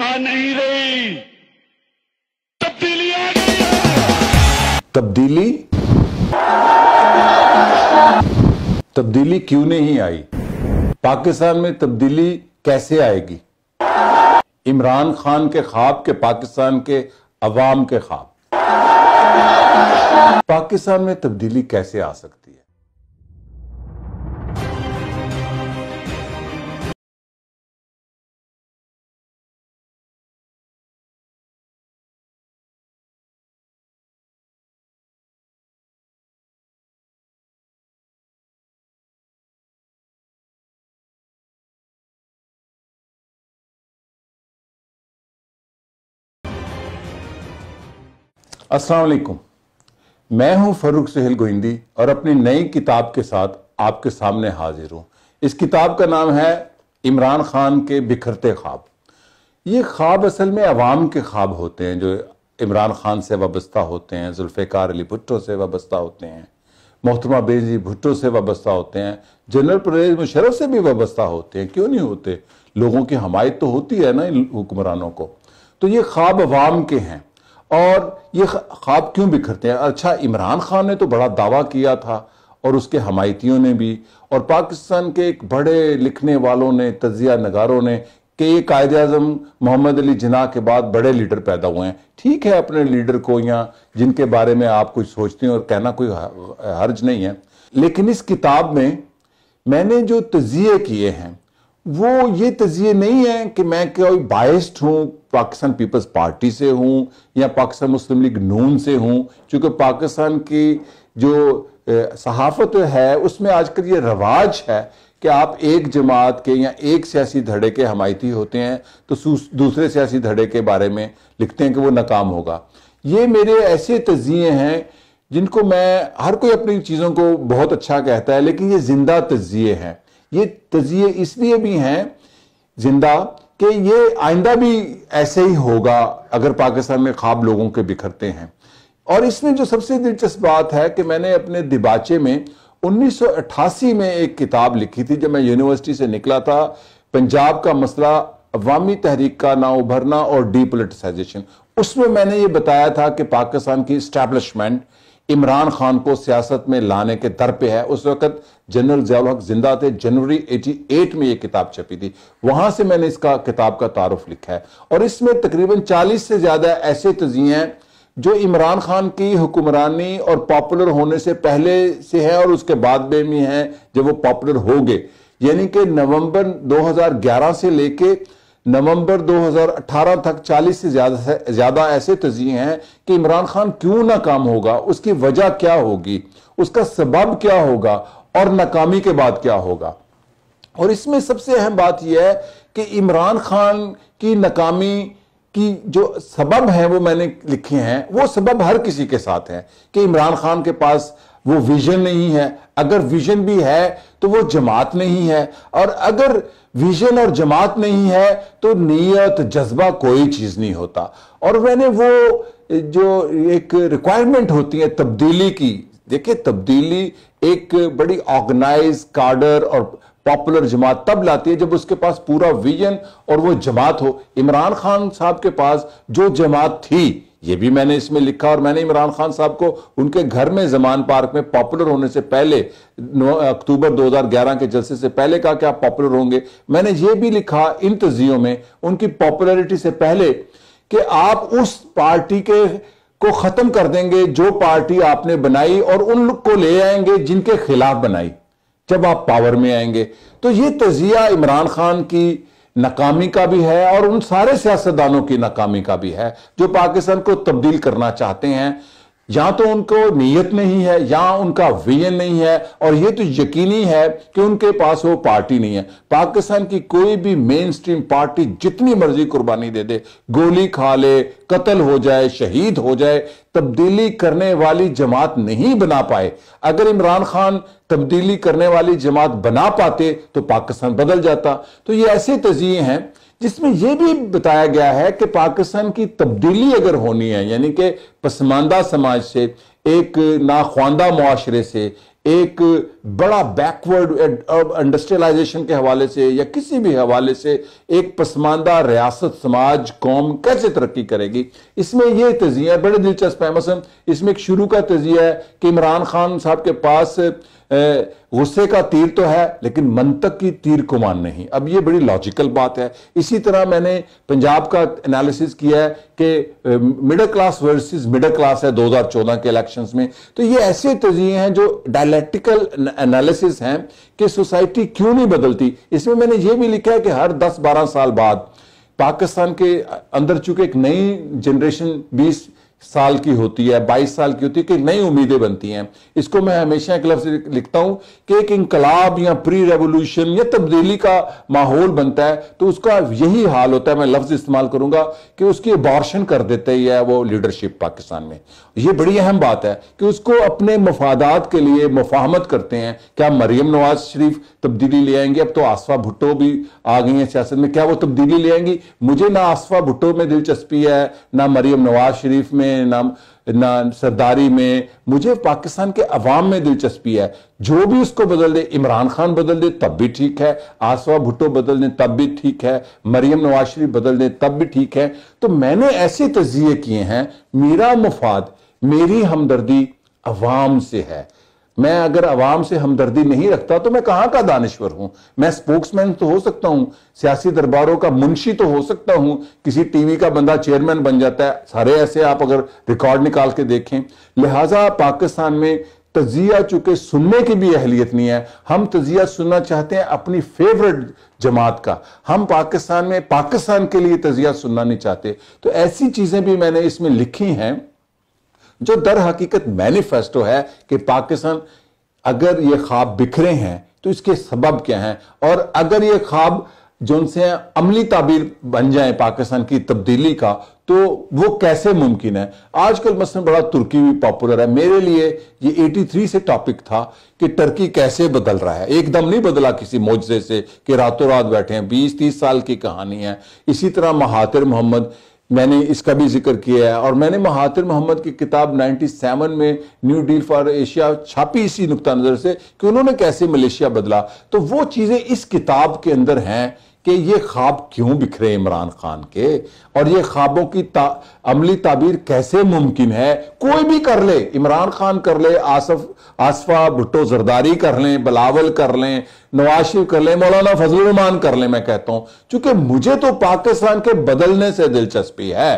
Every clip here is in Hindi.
छा नहीं रही तब्दीली आ गई तब्दीली तब्दीली क्यों नहीं आई पाकिस्तान में तब्दीली कैसे आएगी इमरान खान के ख्वाब के पाकिस्तान के अवाम के खाब पाकिस्तान में तब्दीली कैसे आ सकती है अस्सलाम वालेकुम मैं हूं फरूक सहेल गोइंदी और अपनी नई किताब के साथ आपके सामने हाजिर हूं इस किताब का नाम है इमरान खान के बिखरते ख्वाब ये ख्वाब असल में अवाम के ख्वाब होते हैं जो इमरान खान से वाबस्ता होते हैं जुल्फ़िकार अली भुट्टो से वाबस्ता होते हैं मोहतरमा बेजी भुट्टो से वाबस्ता होते हैं जनरल परवेज मुशरफ से भी वाबस्ता होते हैं क्यों नहीं होते लोगों की हमायत तो होती है ना हुक्मरानों को तो ये ख्वाब अवाम के हैं और ये ख्वाब क्यों बिखरते हैं अच्छा इमरान खान ने तो बड़ा दावा किया था और उसके हमायतियों ने भी और पाकिस्तान के एक बड़े लिखने वालों ने तजिया नगारों ने कि ये कायद अजम मोहम्मद अली जिना के बाद बड़े लीडर पैदा हुए हैं ठीक है अपने लीडर को या जिनके बारे में आप कुछ सोचते हैं और कहना कोई हर्ज नहीं है लेकिन इस किताब में मैंने जो तजिए किए हैं वो ये तजिए नहीं है कि मैं कोई बाइस्ड हूँ पाकिस्तान पीपल्स पार्टी से हूँ या पाकिस्तान मुस्लिम लीग नून से हूँ क्योंकि पाकिस्तान की जो सहाफत है उसमें आजकल ये रवाज है कि आप एक जमात के या एक सियासी धड़े के हमायती होते हैं तो दूसरे सियासी धड़े के बारे में लिखते हैं कि वो नाकाम होगा ये मेरे ऐसे तजिए हैं जिनको मैं हर कोई अपनी चीज़ों को बहुत अच्छा कहता है लेकिन ये जिंदा तजिए हैं ये तजिए इसलिए भी हैं जिंदा कि ये आइंदा भी ऐसे ही होगा अगर पाकिस्तान में ख्वाब लोगों के बिखरते हैं और इसमें जो सबसे दिलचस्प बात है कि मैंने अपने दिबाचे में 1988 में एक किताब लिखी थी जब मैं यूनिवर्सिटी से निकला था पंजाब का मसला अवामी तहरीक का ना उभरना और डीपोलिटिसाइजेशन उसमें मैंने ये बताया था कि पाकिस्तान की स्टैब्लिशमेंट इमरान खान को सियासत में लाने के दर पे है उस वक्त जनरल जयाल हक जिंदा थे जनवरी 88 में ये किताब छपी थी वहां से मैंने इसका किताब का तारफ लिखा है और इसमें तकरीबन 40 से ज्यादा ऐसे तजिये हैं जो इमरान खान की हुक्मरानी और पॉपुलर होने से पहले से है और उसके बाद में भी हैं जब वो पॉपुलर हो गए यानी कि नवंबर 2011 से लेके नवंबर 2018 तक 40 से ज्यादा ज्यादा ऐसे तजिए तो हैं कि इमरान खान क्यों नाकाम होगा उसकी वजह क्या होगी उसका सबब क्या होगा और नाकामी के बाद क्या होगा और इसमें सबसे अहम बात यह है कि इमरान खान की नाकामी की जो सबब हैं वो मैंने लिखे हैं वो सबब हर किसी के साथ हैं कि इमरान खान के पास वो विजन नहीं है अगर विजन भी है तो वो जमात नहीं है और अगर विजन और जमात नहीं है तो नीयत जज्बा कोई चीज़ नहीं होता और मैंने वो जो एक रिक्वायरमेंट होती है तब्दीली की देखिए तब्दीली एक बड़ी ऑर्गेनाइज कार्डर और पॉपुलर जमात तब लाती है जब उसके पास पूरा विजन और वो जमात हो इमरान खान साहब के पास जो जमात थी यह भी मैंने इसमें लिखा और मैंने इमरान खान साहब को उनके घर में जमान पार्क में पॉपुलर होने से पहले अक्टूबर 2011 के जलसे से पहले कहा कि आप पॉपुलर होंगे मैंने यह भी लिखा इन तजियों में उनकी पॉपुलरिटी से पहले कि आप उस पार्टी के को खत्म कर देंगे जो पार्टी आपने बनाई और उन लोग को ले आएंगे जिनके खिलाफ बनाई जब आप पावर में आएंगे तो ये तजिया इमरान खान की नाकामी का भी है और उन सारे सियासतदानों की नाकामी का भी है जो पाकिस्तान को तब्दील करना चाहते हैं या तो उनको नीयत नहीं है या उनका विजन नहीं है और ये तो यकीनी है कि उनके पास वो पार्टी नहीं है पाकिस्तान की कोई भी मेन स्ट्रीम पार्टी जितनी मर्जी कुर्बानी दे दे गोली खा ले कत्ल हो जाए शहीद हो जाए तब्दीली करने वाली जमात नहीं बना पाए अगर इमरान खान तब्दीली करने वाली जमात बना पाते तो पाकिस्तान बदल जाता तो ये ऐसे तजिए हैं जिसमें यह भी बताया गया है कि पाकिस्तान की तब्दीली अगर होनी है यानी कि पसमानदा समाज से एक नाख्वानदा माशरे से एक बड़ा बैकवर्ड इंडस्ट्रियलाइजेशन uh, के हवाले से या किसी भी हवाले से एक पसमानदा रियासत समाज कौम कैसे तरक्की करेगी इसमें यह तजिया बड़े दिलचस्प है मसलन इसमें एक शुरू का तजिया है कि इमरान खान साहब के पास गुस्से का तीर तो है लेकिन मंतक की तीर कुमान नहीं अब ये बड़ी लॉजिकल बात है इसी तरह मैंने पंजाब का एनालिसिस किया है कि middle class versus middle class है 2014 के इलेक्शंस में तो ये ऐसे तजिए हैं जो डायलैक्टिकल एनालिसिस हैं कि सोसाइटी क्यों नहीं बदलती इसमें मैंने ये भी लिखा है कि हर दस बारह साल बाद पाकिस्तान के अंदर चूंकि एक नई जनरेशन बीस साल की होती है बाईस साल की होती है कई नई उम्मीदें बनती हैं इसको मैं हमेशा एक लफ्ज लिखता हूं कि एक इनकलाब या प्री रेवोल्यूशन या तब्दीली का माहौल बनता है तो उसका यही हाल होता है मैं लफ्ज इस्तेमाल करूंगा कि उसकी अबॉर्शन कर देते ही है वो लीडरशिप पाकिस्तान में ये बड़ी अहम बात है कि उसको अपने मफादात के लिए मुफाहमत करते हैं क्या मरियम नवाज शरीफ तब्दीली ले आएंगे अब तो आसफा भुट्टो भी आ गई हैं सियासत में क्या वो तब्दीली ले आएंगी मुझे ना आसफा भुट्टो में दिलचस्पी है ना मरियम नवाज शरीफ में में ना ना सरदारी में मुझे पाकिस्तान के अवाम में दिलचस्पी है जो भी उसको बदल दे इमरान खान बदल दे तब भी ठीक है आसवा भुट्टो बदल दें तब भी ठीक है मरियम नवाज शरीफ बदल दें तब भी ठीक है तो मैंने ऐसे तजिए किए हैं मेरा मुफाद मेरी हमदर्दी अवाम से है मैं अगर आवाम से हमदर्दी नहीं रखता तो मैं कहाँ का दानश्वर हूं मैं स्पोक्समैन तो हो सकता हूं सियासी दरबारों का मुंशी तो हो सकता हूँ किसी टीवी का बंदा चेयरमैन बन जाता है सारे ऐसे आप अगर रिकॉर्ड निकाल के देखें लिहाजा पाकिस्तान में तजिया चूंकि सुनने की भी अहलियत नहीं है हम तजिया सुनना चाहते हैं अपनी फेवरेट जमात का हम पाकिस्तान में पाकिस्तान के लिए तजिया सुनना नहीं चाहते तो ऐसी चीज़ें भी मैंने इसमें लिखी हैं जो दर हकीकत मैनिफेस्टो है कि पाकिस्तान अगर ये ख्वाब बिखरे हैं तो इसके सबब क्या हैं और अगर ये ख्वाब जो उनसे अमली ताबीर बन जाए पाकिस्तान की तब्दीली का तो वो कैसे मुमकिन है आजकल मसलन बड़ा तुर्की भी पॉपुलर है मेरे लिए ये 83 से टॉपिक था कि टर्की कैसे बदल रहा है एकदम नहीं बदला किसी मोजे से कि रातों रात बैठे हैं बीस तीस साल की कहानी है इसी तरह महातिर मोहम्मद मैंने इसका भी जिक्र किया है और मैंने महातिर मोहम्मद की किताब 97 में न्यू डील फॉर एशिया छापी इसी नुकता नज़र से कि उन्होंने कैसे मलेशिया बदला तो वो चीज़ें इस किताब के अंदर हैं कि ये ख्वाब क्यों बिखरे इमरान खान के और ये ख्वाबों की ता, अमली ताबीर कैसे मुमकिन है कोई भी कर ले इमरान खान कर ले आसफ आसफा भुट्टो जरदारी कर लें बलावल कर लें नवाज शरीफ कर लें मौलाना फजल कर लें मैं कहता हूं चूंकि मुझे तो पाकिस्तान के बदलने से दिलचस्पी है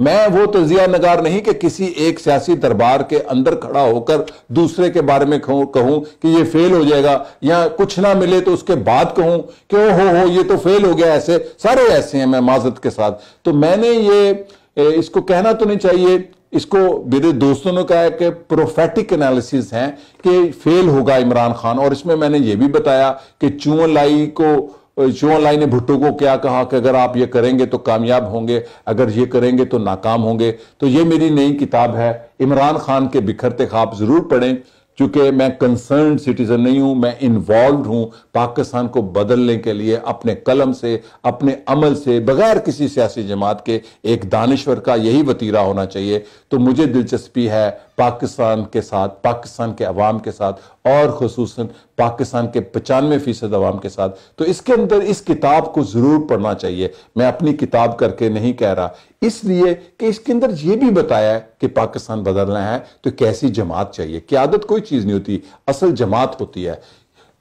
मैं वो तजिया तो नगार नहीं कि किसी एक सियासी दरबार के अंदर खड़ा होकर दूसरे के बारे में कहूं कि ये फेल हो जाएगा या कुछ ना मिले तो उसके बाद कहूं कि ओ हो हो ये तो फेल हो गया ऐसे सारे ऐसे हैं मैं माजत के साथ तो मैंने ये इसको कहना तो नहीं चाहिए इसको मेरे दोस्तों ने कहा कि प्रोफेटिक एनालिसिस हैं कि फेल होगा इमरान खान और इसमें मैंने ये भी बताया कि चून लाई को लाई ने भुट्टो को क्या कहा कि अगर आप ये करेंगे तो कामयाब होंगे अगर ये करेंगे तो नाकाम होंगे तो ये मेरी नई किताब है इमरान खान के बिखरते खाप जरूर पढ़ें चूंकि मैं कंसर्न सिटीजन नहीं हूं मैं इन्वॉल्व हूं पाकिस्तान को बदलने के लिए अपने कलम से अपने अमल से बगैर किसी सियासी जमात के एक दानश्वर का यही वतीरा होना चाहिए तो मुझे दिलचस्पी है पाकिस्तान के साथ पाकिस्तान के अवाम के साथ और खसूस पाकिस्तान के पचानवे फीसद अवाम के साथ तो इसके अंदर इस किताब को ज़रूर पढ़ना चाहिए मैं अपनी किताब करके नहीं कह रहा इसलिए कि इसके अंदर यह भी बताया है कि पाकिस्तान बदलना है तो कैसी जमात चाहिए क्यादत कोई चीज़ नहीं होती असल जमात होती है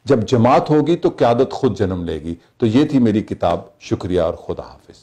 जब जमात होगी तो क्यादत खुद जन्म लेगी तो ये थी मेरी किताब शुक्रिया और खुदा हाफिज